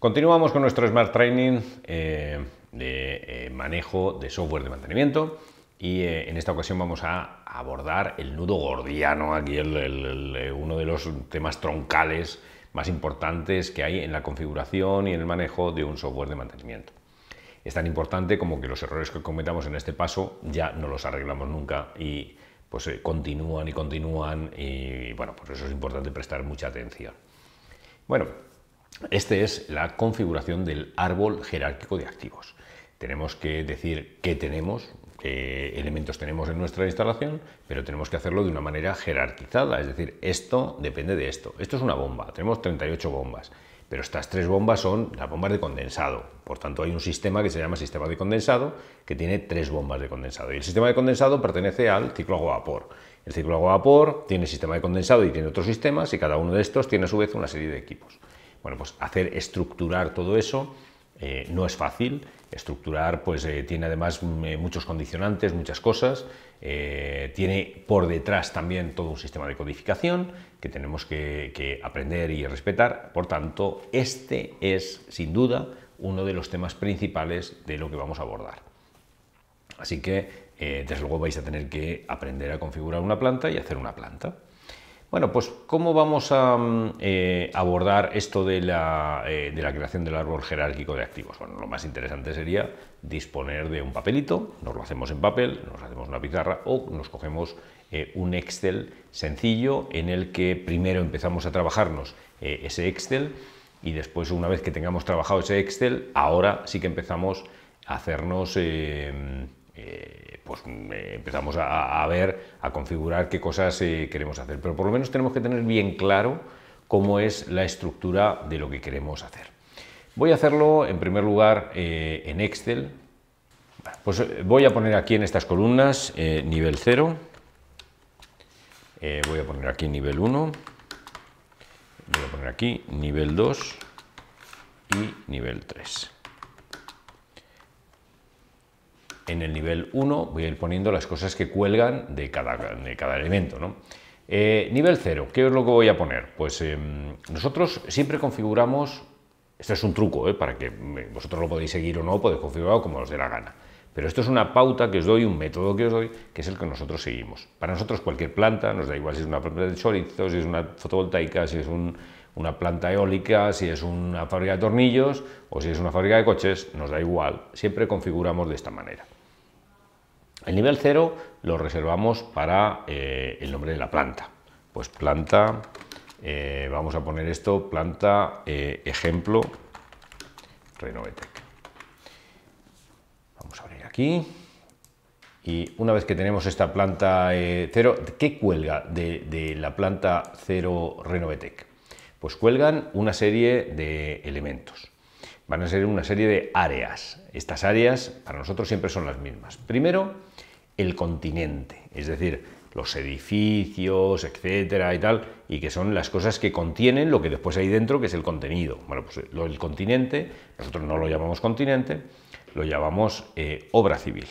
Continuamos con nuestro Smart Training eh, de eh, manejo de software de mantenimiento y eh, en esta ocasión vamos a abordar el nudo gordiano, aquí uno de los temas troncales más importantes que hay en la configuración y en el manejo de un software de mantenimiento. Es tan importante como que los errores que cometamos en este paso ya no los arreglamos nunca y pues continúan y continúan y bueno, pues eso es importante prestar mucha atención. Bueno, esta es la configuración del árbol jerárquico de activos. Tenemos que decir qué tenemos, qué elementos tenemos en nuestra instalación, pero tenemos que hacerlo de una manera jerarquizada, es decir, esto depende de esto. Esto es una bomba, tenemos 38 bombas, pero estas tres bombas son las bombas de condensado. Por tanto, hay un sistema que se llama sistema de condensado, que tiene tres bombas de condensado. Y el sistema de condensado pertenece al ciclo agua-vapor. El ciclo agua-vapor tiene sistema de condensado y tiene otros sistemas, y cada uno de estos tiene a su vez una serie de equipos. Bueno, pues hacer estructurar todo eso eh, no es fácil. Estructurar pues eh, tiene además mm, eh, muchos condicionantes, muchas cosas. tiene por detrás también todo un sistema de codificación que tenemos que, aprender y respetar. Por tanto, este es sin duda uno de los temas principales de lo que vamos a abordar. Así que, desde luego, vais a tener que aprender a configurar una planta y hacer una planta. Bueno, pues ¿cómo vamos a mm, eh, abordar esto eh, de la, creación del árbol jerárquico de activos? Bueno, lo más interesante sería disponer de un papelito, nos lo hacemos en papel, nos hacemos una pizarra o nos cogemos eh, un Excel sencillo en el que primero empezamos a trabajarnos ese Excel y después una vez que tengamos trabajado ese Excel, ahora sí que empezamos a hacernos eh, pues mm, eh, empezamos a, ver, a configurar qué cosas eh, queremos hacer. Pero por lo menos tenemos que tener bien claro cómo es la estructura de lo que queremos hacer. Voy a hacerlo en primer lugar en Excel. Pues voy a poner aquí en estas columnas nivel 0, voy a poner aquí nivel 1, voy a poner aquí nivel 2 y nivel 3. en el nivel 1 voy a ir poniendo las cosas que cuelgan de cada, de cada elemento. Eh, nivel 0, ¿qué es lo que voy a poner? Pues em, nosotros siempre configuramos, esto es un truco, ¿eh? para que eh, vosotros lo podéis seguir o no, podéis configurarlo como os dé la gana. Pero esto es una pauta que os doy, un método que os doy, que es el que nosotros seguimos. Para nosotros cualquier planta, nos da igual si es una planta de chorizo, si es una fotovoltaica, si es una planta eólica, si es una fábrica de tornillos o si es una fábrica de coches, nos da igual. Siempre configuramos de esta manera. El nivel cero lo reservamos para eh, el nombre de la planta. Pues planta, eh, vamos a poner esto, planta eh, ejemplo Renovetec. Vamos a abrir aquí. Y una vez que tenemos esta planta cero, ¿qué cuelga de, la planta 0 Renovetec? Pues cuelgan una serie de elementos van a ser una serie de áreas. Estas áreas para nosotros siempre son las mismas. Primero, el continente, es decir, los edificios, etcétera y tal, y que son las cosas que contienen lo que después hay dentro, que es el contenido. Bueno, pues el continente, nosotros no lo llamamos continente, lo llamamos eh, obra civil.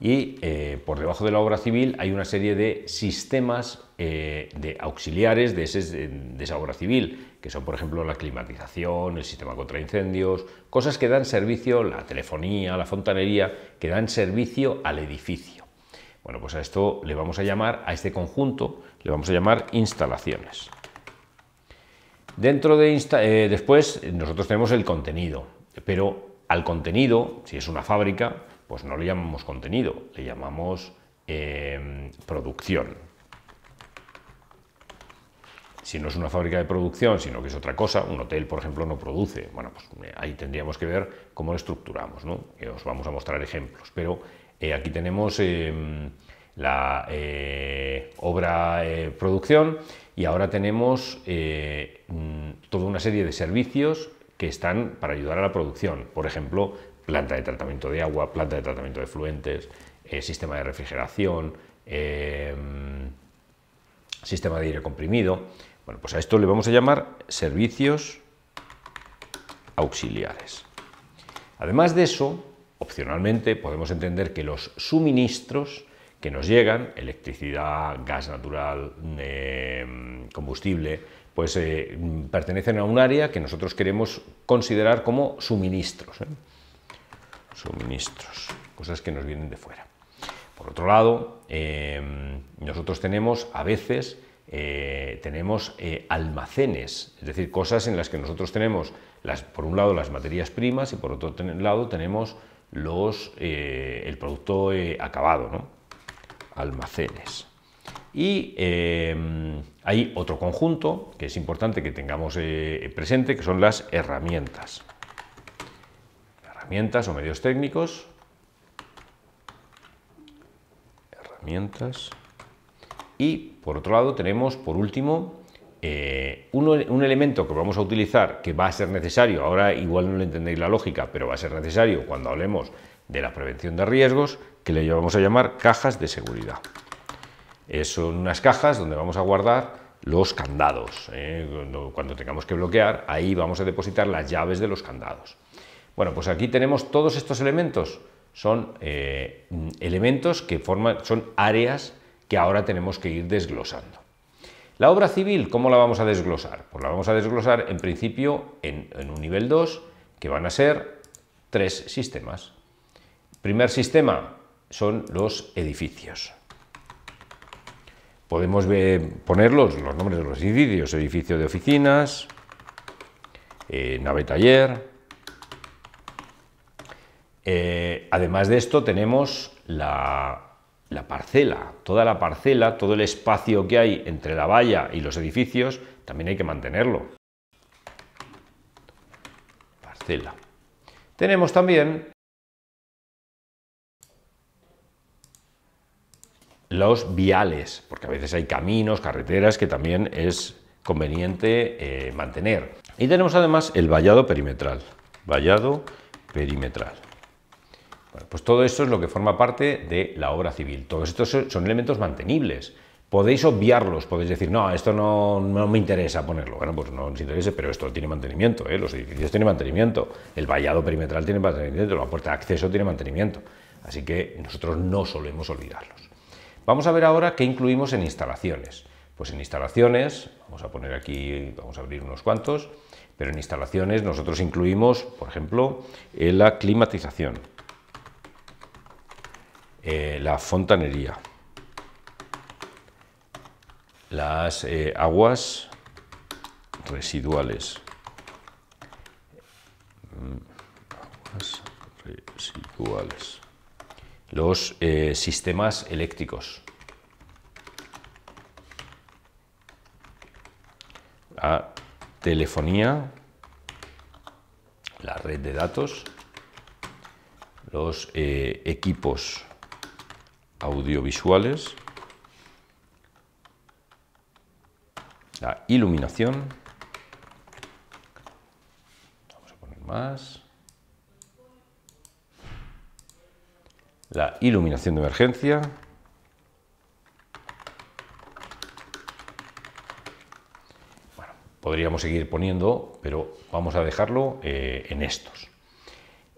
Y eh, por debajo de la obra civil hay una serie de sistemas eh, de auxiliares de, esa obra civil, que son, por ejemplo, la climatización, el sistema contra incendios, cosas que dan servicio, la telefonía, la fontanería, que dan servicio al edificio. Bueno, pues a esto le vamos a llamar, a este conjunto, le vamos a llamar instalaciones. Dentro de eh, después nosotros tenemos el contenido, pero al contenido, si es una fábrica, pues no le llamamos contenido, le llamamos eh, producción si no es una fábrica de producción, sino que es otra cosa, un hotel, por ejemplo, no produce. Bueno, pues eh, ahí tendríamos que ver cómo lo estructuramos, ¿no? Eh, os vamos a mostrar ejemplos, pero eh, aquí tenemos em, la obra producción y ahora tenemos mm, toda una serie de servicios que están para ayudar a la producción, por ejemplo, planta de tratamiento de agua, planta de tratamiento de fluentes, sistema de refrigeración, em, sistema de aire comprimido. Bueno, pues a esto le vamos a llamar servicios auxiliares. Además de eso, opcionalmente podemos entender que los suministros que nos llegan, electricidad, gas natural, em, combustible, pues eh, pertenecen a un área que nosotros queremos considerar como suministros. ¿eh? Suministros, cosas que nos vienen de fuera. Por otro lado, em, nosotros tenemos a veces eh, tenemos eh, almacenes, es decir, cosas en las que nosotros tenemos, por un lado, las materias primas y por otro lado tenemos eh, el producto acabado, ¿no? almacenes. Y hay otro conjunto que es importante que tengamos presente, que son las herramientas. Herramientas o medios técnicos. Herramientas y por otro lado tenemos, por último, eh, un, elemento que vamos a utilizar que va a ser necesario, ahora igual no lo entendéis la lógica, pero va a ser necesario cuando hablemos de la prevención de riesgos, que le vamos a llamar cajas de seguridad. Eh, son unas cajas donde vamos a guardar los candados. Eh, cuando, tengamos que bloquear, ahí vamos a depositar las llaves de los candados. Bueno, pues aquí tenemos todos estos elementos. Son elementos que forman, son áreas que ahora tenemos que ir desglosando. La obra civil, ¿cómo la vamos a desglosar? Pues la vamos a desglosar en principio en, un nivel 2, que van a ser tres sistemas. Primer sistema son los edificios. Podemos poner ponerlos los nombres de los edificios, edificio de oficinas, eh, nave taller. Eh, además de esto tenemos la la parcela, toda la parcela, todo el espacio que hay entre la valla y los edificios, también hay que mantenerlo. Parcela. Tenemos también los viales, porque a veces hay caminos, carreteras que también es conveniente eh, mantener. Y tenemos además el vallado perimetral. Vallado perimetral pues todo esto es lo que forma parte de la obra civil. Todos estos son elementos mantenibles. Podéis obviarlos, podéis decir, no, esto no, me interesa ponerlo. Bueno, pues no nos interese, pero esto tiene mantenimiento, ¿eh? los edificios tienen mantenimiento, el vallado perimetral tiene mantenimiento, la puerta de acceso tiene mantenimiento. Así que nosotros no solemos olvidarlos. Vamos a ver ahora qué incluimos en instalaciones. Pues en instalaciones, vamos a poner aquí, vamos a abrir unos cuantos, pero en instalaciones nosotros incluimos, por ejemplo, eh, la climatización. Eh, la fontanería, las eh, aguas residuales, los eh, sistemas eléctricos, la telefonía, la red de datos, los equipos audiovisuales, la iluminación, vamos a poner más, la iluminación de emergencia, bueno, podríamos seguir poniendo, pero vamos a dejarlo eh, en estos.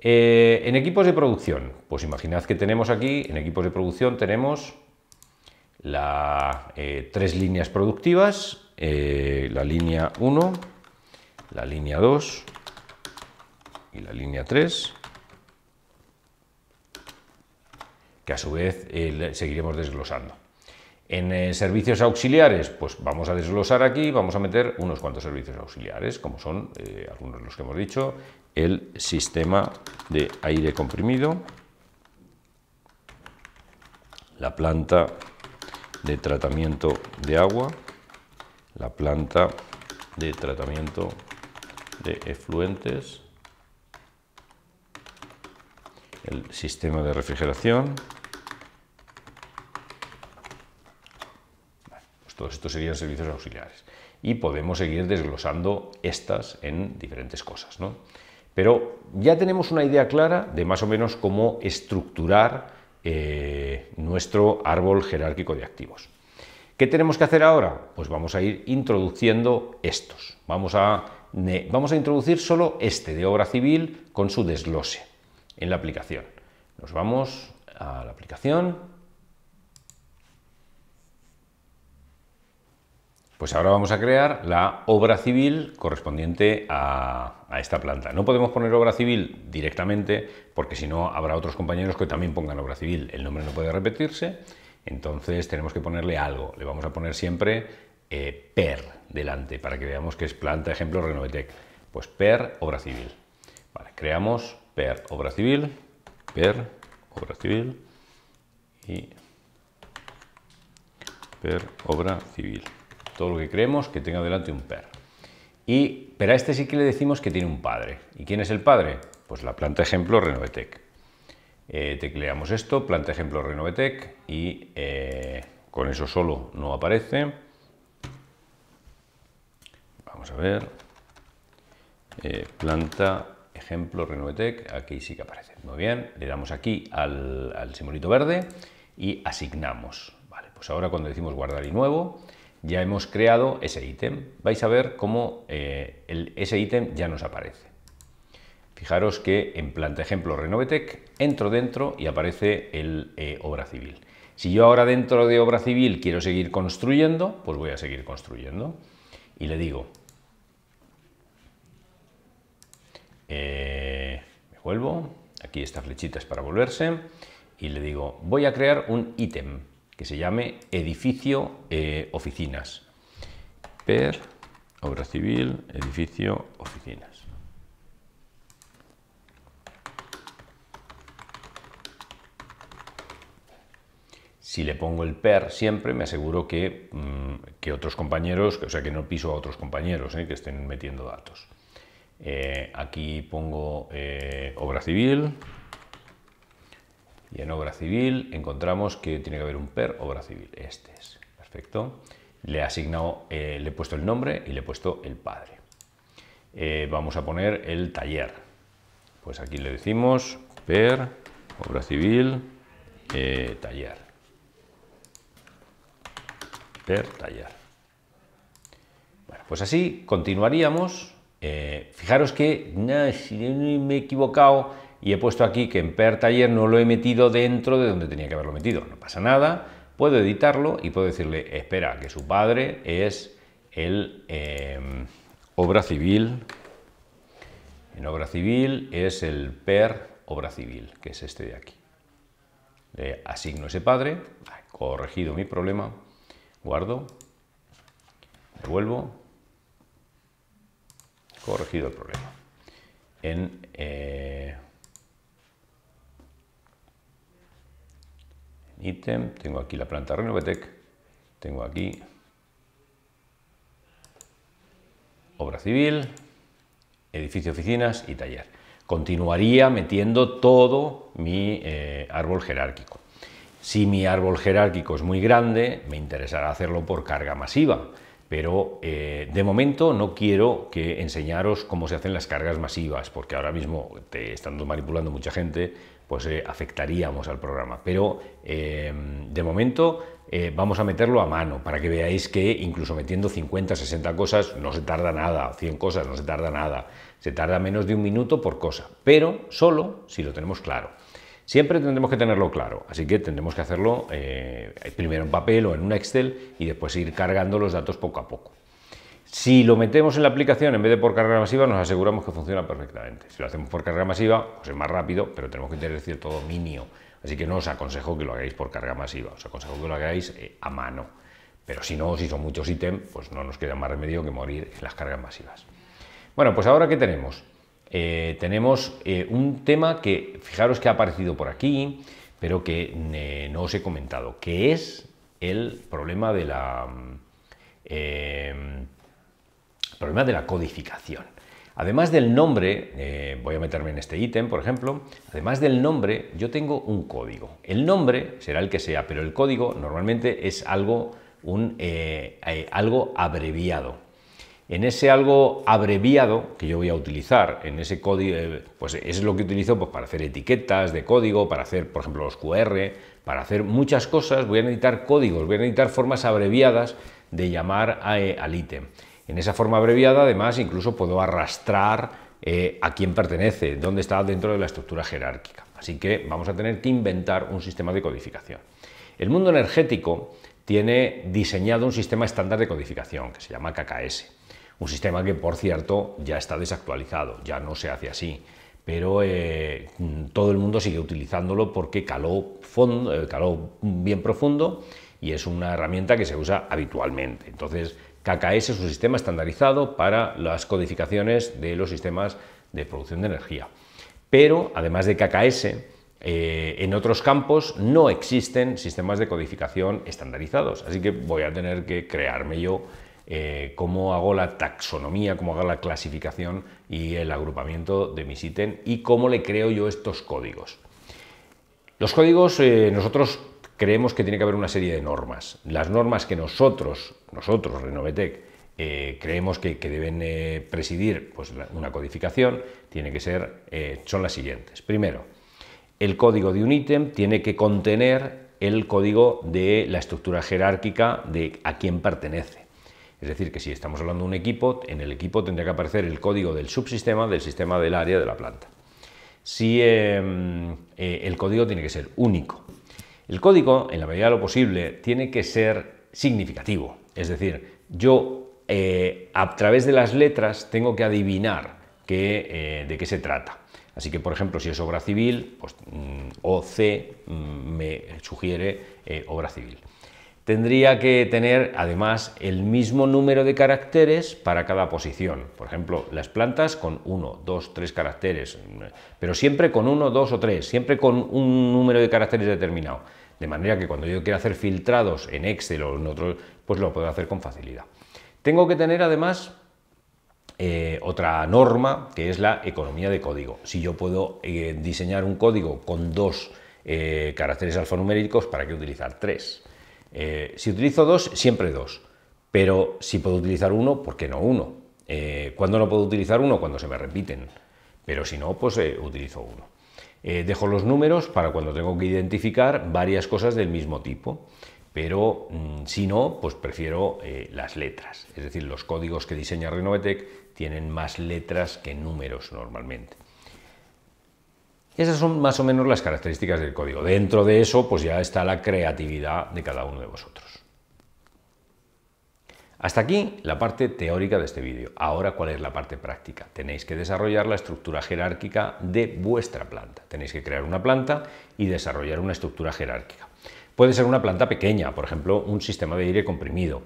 Eh, en equipos de producción, pues imaginad que tenemos aquí, en equipos de producción tenemos la, eh, tres líneas productivas, eh, la línea 1, la línea 2 y la línea 3, que a su vez seguiremos desglosando. En eh, servicios auxiliares, pues vamos a desglosar aquí, vamos a meter unos cuantos servicios auxiliares, como son eh, algunos de los que hemos dicho, el sistema de aire comprimido, la planta de tratamiento de agua, la planta de tratamiento de efluentes, el sistema de refrigeración, todos estos serían servicios auxiliares. Y podemos seguir desglosando estas en diferentes cosas. Pero ya tenemos una idea clara de más o menos cómo estructurar eh, nuestro árbol jerárquico de activos. ¿Qué tenemos que hacer ahora? Pues vamos a ir introduciendo estos. Vamos a, vamos a introducir solo este de obra civil con su desglose en la aplicación. Nos vamos a la aplicación, Pues ahora vamos a crear la obra civil correspondiente a, esta planta. No podemos poner obra civil directamente porque si no habrá otros compañeros que también pongan obra civil. El nombre no puede repetirse, entonces tenemos que ponerle algo. Le vamos a poner siempre eh, PER delante para que veamos que es planta, ejemplo, Renovetec. Pues PER, obra civil. creamos PER, obra civil, PER, obra civil y PER, obra civil todo lo que creemos que tenga delante un per. Y, pero a este sí que le decimos que tiene un padre. ¿Y quién es el padre? Pues la planta ejemplo Renovetec. Eh, tecleamos esto, planta ejemplo Renovetec, y eh, con eso solo no aparece. Vamos a ver. Eh, planta ejemplo Renovetec, aquí sí que aparece. Muy bien, le damos aquí al, al simbolito verde y asignamos. Vale, pues ahora cuando decimos guardar y nuevo, ya hemos creado ese ítem. Vais a ver cómo eh, ese ítem ya nos aparece. Fijaros que en planta ejemplo Renovetec entro dentro y aparece el eh, obra civil. Si yo ahora dentro de obra civil quiero seguir construyendo, pues voy a seguir construyendo. Y le digo, eh, me vuelvo, aquí esta flechitas para volverse, y le digo, voy a crear un ítem que se llame edificio eh, oficinas. Per, obra civil, edificio oficinas. Si le pongo el per siempre, me aseguro que, mm, que otros compañeros, o sea, que no piso a otros compañeros eh, que estén metiendo datos. Eh, aquí pongo obra civil, y en obra civil encontramos que tiene que haber un PER, obra civil. Este es, perfecto. Le he asignado, eh, le he puesto el nombre y le he puesto el padre. Eh, vamos a poner el taller. Pues aquí le decimos PER, obra civil, eh, taller. PER, taller. Bueno, pues así continuaríamos. fijaros que, no, si me he equivocado, y he puesto aquí que en per taller no lo he metido dentro de donde tenía que haberlo metido. No pasa nada, puedo editarlo y puedo decirle, espera, que su padre es el em, obra civil, en obra civil es el per obra civil, que es este de aquí. Le asigno ese padre, corregido mi problema, guardo, devuelvo, corregido el problema. En, eh, ítem, tengo aquí la planta Renovetec, tengo aquí obra civil, edificio oficinas y taller. Continuaría metiendo todo mi eh, árbol jerárquico. Si mi árbol jerárquico es muy grande, me interesará hacerlo por carga masiva, pero eh, de momento no quiero que enseñaros cómo se hacen las cargas masivas, porque ahora mismo te están manipulando mucha gente pues, eh, afectaríamos al programa. Pero eh, de momento eh, vamos a meterlo a mano para que veáis que incluso metiendo 50, 60 cosas no se tarda nada, 100 cosas no se tarda nada, se tarda menos de un minuto por cosa, pero solo si lo tenemos claro. Siempre tendremos que tenerlo claro, así que tendremos que hacerlo primero en papel o en un Excel y después ir cargando los datos poco a poco. Si lo metemos en la aplicación en vez de por carga masiva, nos aseguramos que funciona perfectamente. Si lo hacemos por carga masiva, pues es más rápido, pero tenemos que tener cierto dominio. Así que no os aconsejo que lo hagáis por carga masiva, os aconsejo que lo hagáis eh, a mano. Pero si no, si son muchos ítems, pues no nos queda más remedio que morir en las cargas masivas. Bueno, pues ahora ¿qué tenemos? Eh, tenemos eh, un tema que, fijaros que ha aparecido por aquí, pero que no os he comentado, que es el problema de la mm, el problema de la codificación. Además del nombre, eh, voy a meterme en este ítem, por ejemplo, además del nombre, yo tengo un código. El nombre será el que sea, pero el código normalmente es algo, eh, eh, algo abreviado. En ese algo abreviado que yo voy a utilizar, en ese código, pues es lo que utilizo pues, para hacer etiquetas de código, para hacer, por ejemplo, los QR, para hacer muchas cosas, voy a necesitar códigos, voy a necesitar formas abreviadas de llamar al ítem. En esa forma abreviada, además, incluso puedo arrastrar eh, a quién pertenece, dónde está dentro de la estructura jerárquica. Así que vamos a tener que inventar un sistema de codificación. El mundo energético tiene diseñado un sistema estándar de codificación que se llama KKS. Un sistema que, por cierto, ya está desactualizado, ya no se hace así, pero eh, todo el mundo sigue utilizándolo porque caló, eh, caló bien profundo y es una herramienta que se usa habitualmente. Entonces, KKS es un sistema estandarizado para las codificaciones de los sistemas de producción de energía. Pero, además de KKS, eh, en otros campos no existen sistemas de codificación estandarizados, así que voy a tener que crearme yo eh, cómo hago la taxonomía, cómo hago la clasificación y el agrupamiento de mis ítems y cómo le creo yo estos códigos. Los códigos eh, nosotros creemos que tiene que haber una serie de normas. Las normas que nosotros, nosotros, Renovetec, eh, creemos que, deben eh, presidir pues, una codificación, tiene que ser, eh, son las siguientes. Primero, el código de un ítem tiene que contener el código de la estructura jerárquica de a quién pertenece. Es decir, que si estamos hablando de un equipo, en el equipo tendría que aparecer el código del subsistema, del sistema del área de la planta. Si em, el código tiene que ser único, el código, en la medida de lo posible, tiene que ser significativo. Es decir, yo eh, a través de las letras tengo que adivinar eh, de qué se trata. Así que, por ejemplo, si es obra civil, pues mm, OC mm, me sugiere eh, obra civil tendría que tener además el mismo número de caracteres para cada posición. Por ejemplo, las plantas con 1, dos, 3 caracteres, pero siempre con uno, dos o tres, siempre con un número de caracteres determinado. De manera que cuando yo quiera hacer filtrados en Excel o en otro, pues lo puedo hacer con facilidad. Tengo que tener además eh, otra norma que es la economía de código. Si yo puedo eh, diseñar un código con dos eh, caracteres alfanuméricos, ¿para qué utilizar tres? Eh, si utilizo dos, siempre dos. Pero si puedo utilizar uno, ¿por qué no uno? Eh, ¿Cuándo no puedo utilizar uno? Cuando se me repiten. Pero si no, pues eh, utilizo uno. Eh, dejo los números para cuando tengo que identificar varias cosas del mismo tipo. Pero mm, si no, pues prefiero las letras. Es decir, los códigos que diseña Renovetec tienen más letras que números normalmente. Esas son más o menos las características del código. Dentro de eso, pues ya está la creatividad de cada uno de vosotros. Hasta aquí la parte teórica de este vídeo. Ahora, ¿cuál es la parte práctica? Tenéis que desarrollar la estructura jerárquica de vuestra planta. Tenéis que crear una planta y desarrollar una estructura jerárquica. Puede ser una planta pequeña, por ejemplo, un sistema de aire comprimido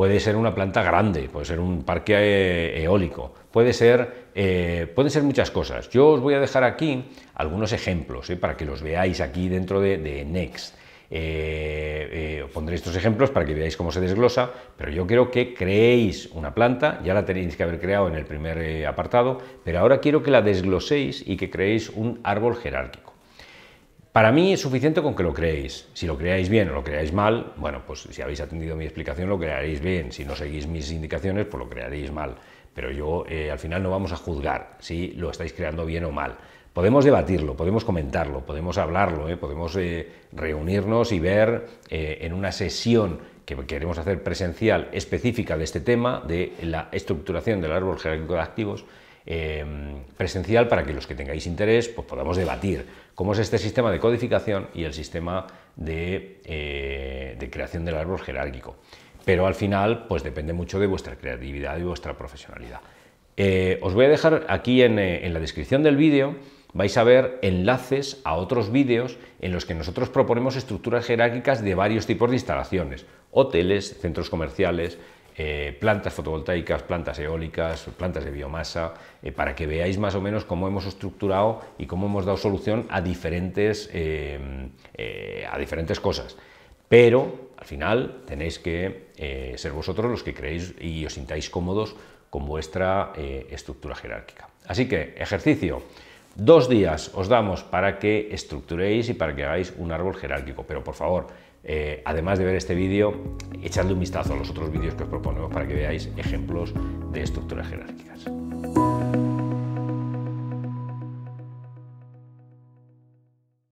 puede ser una planta grande, puede ser un parque eh, eólico, puede ser, eh, pueden ser muchas cosas. Yo os voy a dejar aquí algunos ejemplos eh, para que los veáis aquí dentro de, Next. os pondré estos ejemplos para que veáis cómo se desglosa, pero yo quiero que creéis una planta, ya la tenéis que haber creado en el primer apartado, pero ahora quiero que la desgloséis y que creéis un árbol jerárquico. Para mí es suficiente con que lo creéis. Si lo creáis bien o lo creáis mal, bueno, pues si habéis atendido mi explicación lo crearéis bien. Si no seguís mis indicaciones, pues lo crearéis mal. Pero yo eh, al final no vamos a juzgar si lo estáis creando bien o mal. Podemos debatirlo, podemos comentarlo, podemos hablarlo, eh, podemos eh, reunirnos y ver en una sesión que queremos hacer presencial específica de este tema, de la estructuración del árbol jerárquico de activos, Em, presencial para que los que tengáis interés pues, podamos debatir cómo es este sistema de codificación y el sistema de, eh, creación del árbol jerárquico. Pero al final, pues depende mucho de vuestra creatividad y vuestra profesionalidad. Eh, os voy a dejar aquí en, eh, en la descripción del vídeo vais a ver enlaces a otros vídeos en los que nosotros proponemos estructuras jerárquicas de varios tipos de instalaciones, hoteles, centros comerciales, eh, plantas fotovoltaicas, plantas eólicas, plantas de biomasa, eh, para que veáis más o menos cómo hemos estructurado y cómo hemos dado solución a diferentes, eh, a diferentes cosas. Pero al final tenéis que ser vosotros los que creéis y os sintáis cómodos con vuestra estructura jerárquica. Así que, ejercicio. Dos días os damos para que estructuréis y para que hagáis un árbol jerárquico, pero por favor, eh, además de ver este vídeo, echadle un vistazo a los otros vídeos que os proponemos para que veáis ejemplos de estructuras jerárquicas.